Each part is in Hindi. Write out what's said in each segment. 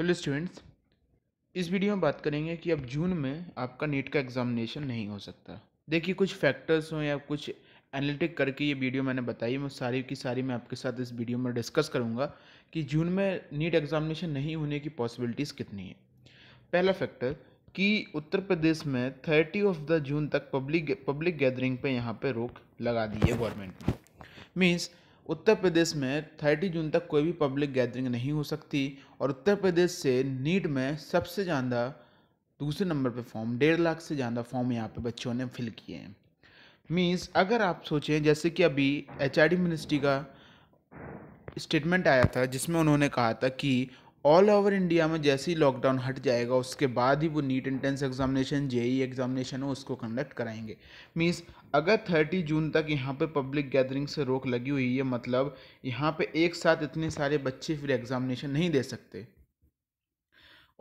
हेलो स्टूडेंट्स इस वीडियो में बात करेंगे कि अब जून में आपका नीट का एग्जामिनेशन नहीं हो सकता देखिए कुछ फैक्टर्स हों या कुछ एनालिटिक करके ये वीडियो मैंने बताई मैं सारी की सारी मैं आपके साथ इस वीडियो में डिस्कस करूँगा कि जून में नीट एग्जामिनेशन नहीं होने की पॉसिबिलिटीज़ कितनी है पहला फैक्टर कि उत्तर प्रदेश में थर्टी ऑफ द जून तक पब्लिक पब्लिक गैदरिंग पर यहाँ पर रोक लगा दी है गवर्नमेंट ने मीन्स उत्तर प्रदेश में 30 जून तक कोई भी पब्लिक गैदरिंग नहीं हो सकती और उत्तर प्रदेश से नीट में सबसे ज़्यादा दूसरे नंबर पे फॉर्म डेढ़ लाख से ज़्यादा फॉर्म यहाँ पे बच्चों ने फिल किए हैं मीन्स अगर आप सोचें जैसे कि अभी एच मिनिस्ट्री का स्टेटमेंट आया था जिसमें उन्होंने कहा था कि ऑल ओवर इंडिया में जैसे ही लॉकडाउन हट जाएगा उसके बाद ही वो NEET entrance examination JEE examination हो उसको कंडक्ट कराएंगे मीन्स अगर थर्टी जून तक यहाँ पे पब्लिक गैदरिंग से रोक लगी हुई है मतलब यहाँ पे एक साथ इतने सारे बच्चे फिर एग्जामिनेशन नहीं दे सकते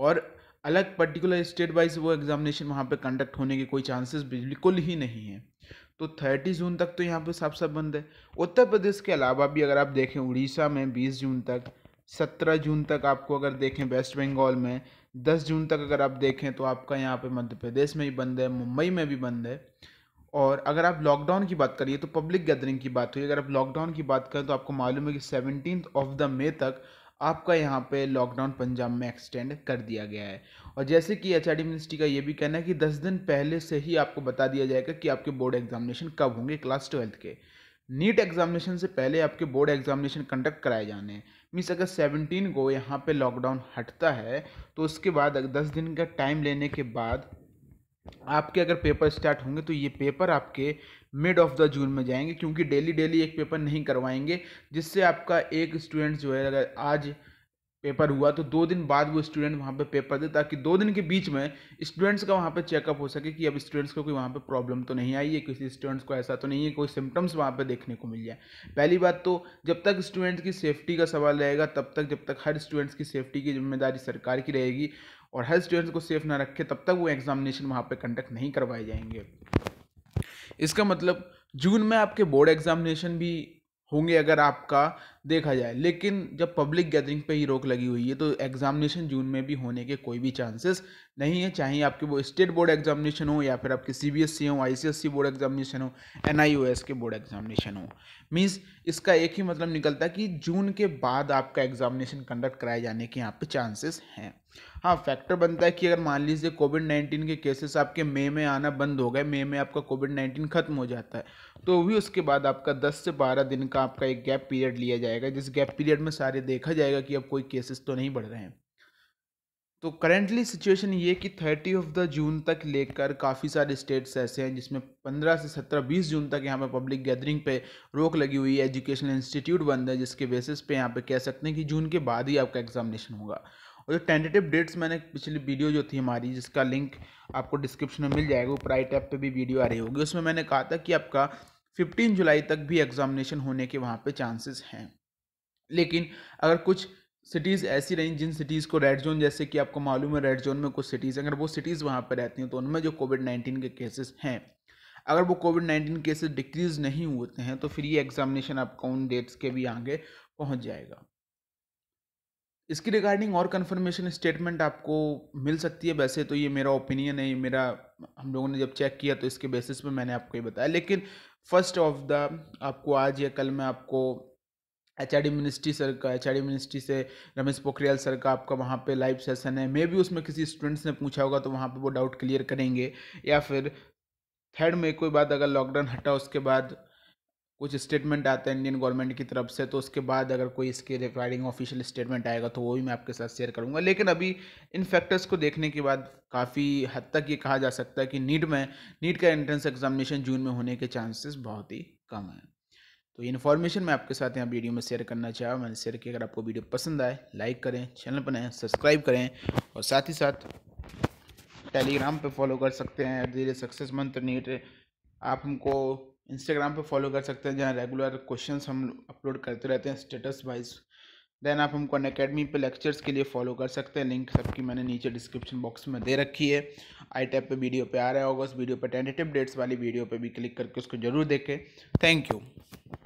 और अलग पर्टिकुलर स्टेट वाइज वो एग्जामिनेशन वहाँ पे कंडक्ट होने के कोई चांसेस बिल्कुल ही नहीं है तो थर्टी जून तक तो यहाँ पे साफ साफ बंद है उत्तर प्रदेश के अलावा भी अगर आप देखें उड़ीसा में बीस जून तक सत्रह जून तक आपको अगर देखें वेस्ट बंगाल में दस जून तक अगर आप देखें तो आपका यहाँ पे मध्य प्रदेश में भी बंद है मुंबई में भी बंद है और अगर आप लॉकडाउन की बात करिए तो पब्लिक गैदरिंग की बात हुई अगर आप लॉकडाउन की बात करें तो आपको मालूम है कि सेवनटीन ऑफ द मे तक आपका यहाँ पे लॉकडाउन पंजाब में एक्सटेंड कर दिया गया है और जैसे कि एच मिनिस्ट्री का ये भी कहना है कि दस दिन पहले से ही आपको बता दिया जाएगा कि आपके बोर्ड एग्जामिनेशन कब होंगे क्लास ट्वेल्थ के नीट एग्जामिनेशन से पहले आपके बोर्ड एग्जामिनेशन कंडक्ट कराए जाने हैं मीन्स अगर सेवनटीन को यहाँ पे लॉकडाउन हटता है तो उसके बाद अगर दस दिन का टाइम लेने के बाद आपके अगर पेपर स्टार्ट होंगे तो ये पेपर आपके मिड ऑफ द जून में जाएंगे क्योंकि डेली डेली एक पेपर नहीं करवाएंगे जिससे आपका एक स्टूडेंट जो है अगर आज पेपर हुआ तो दो दिन बाद वो स्टूडेंट वहाँ पे पेपर दे ताकि दो दिन के बीच में स्टूडेंट्स का वहाँ पे चेकअप हो सके कि अब स्टूडेंट्स को कोई वहाँ पे प्रॉब्लम तो नहीं आई है किसी स्टूडेंट्स को ऐसा तो नहीं है कोई सिम्टम्स वहाँ पे देखने को मिल जाए पहली बात तो जब तक स्टूडेंट्स की सेफ्टी का सवाल रहेगा तब तक जब तक हर स्टूडेंट्स की सेफ्टी की जिम्मेदारी सरकार की रहेगी और हर स्टूडेंट्स को सेफ ना रखे तब तक वो एग्जामिनेशन वहाँ पर कंडक्ट नहीं करवाए जाएंगे इसका मतलब जून में आपके बोर्ड एग्जामिनेशन भी होंगे अगर आपका देखा जाए लेकिन जब पब्लिक गैदरिंग पे ही रोक लगी हुई है तो एग्जामिनेशन जून में भी होने के कोई भी चांसेस नहीं है चाहे आपके वो स्टेट बोर्ड एग्जामिनेशन हो या फिर आपके सी बी एस सी हो I C S C board examination हो एन आई ओ एस के बोर्ड एग्जामिनेशन हो मीन्स इसका एक ही मतलब निकलता है कि जून के बाद आपका एग्जामिनेशन कंडक्ट कराए जाने के यहाँ पे चांसेस हैं हाँ फैक्टर बनता है कि अगर मान लीजिए कोविड नाइन्टीन के केसेस आपके मई में आना बंद हो गए मई में आपका कोविड नाइन्टीन खत्म हो जाता है तो भी उसके बाद आपका 10 से 12 दिन का आपका एक गैप पीरियड लिया जाएगा जिस गैप पीरियड में सारे देखा जाएगा कि अब कोई केसेस तो नहीं बढ़ रहे हैं तो करेंटली सिचुएशन ये कि थर्टी ऑफ द जून तक लेकर काफ़ी सारे स्टेट्स ऐसे हैं जिसमें पंद्रह से सत्रह बीस जून तक यहाँ पे पब्लिक गैदरिंग पे रोक लगी हुई है एजुकेशनल इंस्टीट्यूट बंद है जिसके बेसिस पे यहाँ पे कह सकते हैं कि जून के बाद ही आपका एग्जामिनेशन होगा और जो टेंटेटिव डेट्स मैंने पिछली वीडियो जो थी हमारी जिसका लिंक आपको डिस्क्रिप्शन में मिल जाएगा ऊपर आई टैप पर भी वीडियो आ रही होगी उसमें मैंने कहा था कि आपका फिफ्टीन जुलाई तक भी एग्जामिनेशन होने के वहाँ पर चांसेस हैं लेकिन अगर कुछ सिटीज़ ऐसी रहीं जिन सिटीज़ को रेड जोन जैसे कि आपको मालूम है रेड जोन में कुछ सिटीज़ अगर वो सिटीज़ वहाँ पर रहती हैं तो उनमें जो कोविड नाइन्टीन के केसेस हैं अगर वो कोविड नाइन्टीन केसेस डिक्रीज़ नहीं होते हैं तो फिर ये एग्जामिनेशन आपका उन डेट्स के भी आगे पहुँच जाएगा इसकी रिगार्डिंग और कन्फर्मेशन स्टेटमेंट आपको मिल सकती है वैसे तो ये मेरा ओपिनियन है ये मेरा हम लोगों ने जब चेक किया तो इसके बेसिस पे मैंने आपको ये बताया लेकिन फर्स्ट ऑफ द आपको आज या कल मैं आपको H R D ministry sir का एच आर डी मिनिस्ट्री से रमेश पोखरियाल सर का आपका वहाँ पे लाइव सेशन है मे भी उसमें किसी स्टूडेंट्स ने पूछा होगा तो वहाँ पे वो डाउट क्लियर करेंगे या फिर थर्ड में कोई बात अगर लॉकडाउन हटा उसके बाद कुछ स्टेटमेंट आता है इंडियन गवर्नमेंट की तरफ से तो उसके बाद अगर कोई इसके रिगार्डिंग ऑफिशियल स्टेटमेंट आएगा तो वो भी मैं आपके साथ शेयर करूंगा लेकिन अभी इन फैक्टर्स को देखने के बाद काफ़ी हद तक ये कहा जा सकता है कि नीट में नीट का एंट्रेंस एग्जामिनेशन जून में होने के चांसेस बहुत ही कम हैं तो ये इन्फॉर्मेशन मैं आपके साथ यहाँ वीडियो में शेयर करना चाहूँ मैंने शेयर किया अगर आपको वीडियो पसंद आए लाइक करें चैनल पर सब्सक्राइब करें और साथ ही साथ टेलीग्राम पर फॉलो कर सकते हैं धीरे सक्सेस मंत्र नीट आप हमको इंस्टाग्राम पे फॉलो कर सकते हैं जहाँ रेगुलर क्वेश्चंस हम अपलोड करते रहते हैं स्टेटस वाइज देन आप हमको अन अकेडमी पर लेक्चर्स के लिए फॉलो कर सकते हैं लिंक सबकी मैंने नीचे डिस्क्रिप्शन बॉक्स में दे रखी है आई टैप पे वीडियो पे आ रहा होगा उस वीडियो पे टेंटेटिव डेट्स वाली वीडियो पे भी क्लिक करके उसको जरूर देखें थैंक यू